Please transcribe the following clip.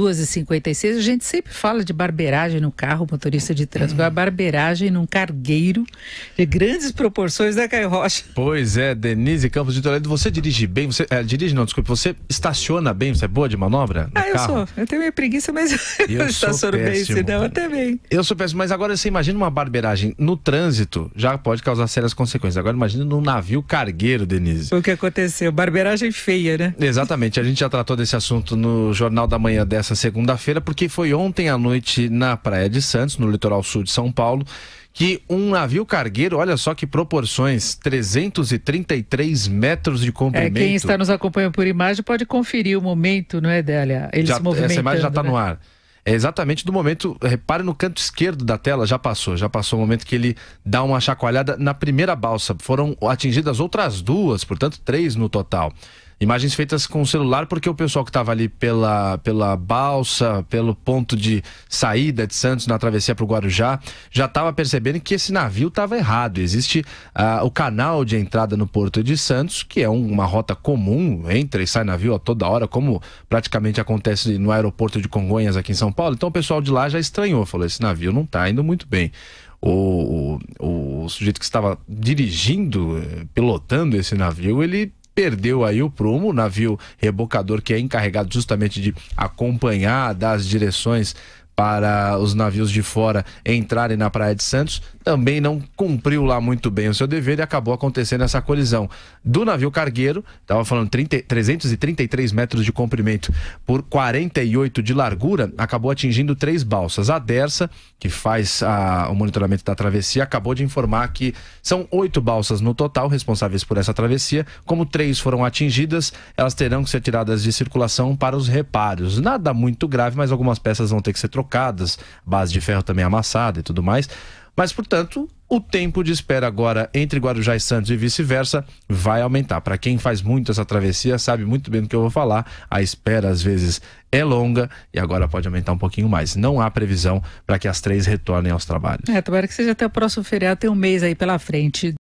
2h56, a gente sempre fala de barbeiragem no carro, motorista de trânsito. Hum. A barbeiragem num cargueiro de grandes proporções da né, Caio Rocha. Pois é, Denise Campos de Toledo, você dirige bem, você é, dirige não, desculpe, você estaciona bem, você é boa de manobra? ah, eu carro? sou. Eu tenho minha preguiça, mas eu, eu estaciono bem, senão eu também. Eu sou péssimo, mas agora você imagina uma barbeiragem no trânsito, já pode causar sérias consequências. Agora imagina num navio cargueiro, Denise. O que aconteceu? Barbeiragem feia, né? Exatamente, a gente já tratou desse assunto no Jornal da Manhã dessa nessa segunda-feira, porque foi ontem à noite na Praia de Santos, no litoral sul de São Paulo, que um navio cargueiro, olha só que proporções, 333 metros de comprimento. É, quem está nos acompanhando por imagem pode conferir o momento, não é, Délia? Ele já, se movimentando. Essa imagem já está né? no ar. É exatamente do momento, repare no canto esquerdo da tela, já passou, já passou o momento que ele dá uma chacoalhada na primeira balsa. Foram atingidas outras duas, portanto, três no total. Imagens feitas com o celular, porque o pessoal que estava ali pela, pela balsa, pelo ponto de saída de Santos, na travessia para o Guarujá, já estava percebendo que esse navio estava errado. Existe uh, o canal de entrada no Porto de Santos, que é um, uma rota comum, entra e sai navio a toda hora, como praticamente acontece no aeroporto de Congonhas, aqui em São Paulo. Então o pessoal de lá já estranhou, falou: esse navio não está indo muito bem. O, o, o, sujeito que estava dirigindo, eh, pilotando esse navio, ele perdeu aí o prumo, o navio rebocador que é encarregado justamente de acompanhar, dar as direções para os navios de fora entrarem na Praia de Santos, também não cumpriu lá muito bem o seu dever e acabou acontecendo essa colisão do navio cargueiro, estava falando 30, 333 metros de comprimento por 48 de largura, acabou atingindo três balsas. A Dersa, que faz a, o monitoramento da travessia, acabou de informar que são oito balsas no total responsáveis por essa travessia. Como três foram atingidas, elas terão que ser tiradas de circulação para os reparos. Nada muito grave, mas algumas peças vão ter que ser trocadas trocadas, base de ferro também amassada e tudo mais. Mas, portanto, o tempo de espera agora entre Guarujá e Santos e vice-versa vai aumentar. Para quem faz muito essa travessia, sabe muito bem do que eu vou falar. A espera, às vezes, é longa e agora pode aumentar um pouquinho mais. Não há previsão para que as três retornem aos trabalhos. É, tomara que seja até o próximo feriado, tem um mês aí pela frente.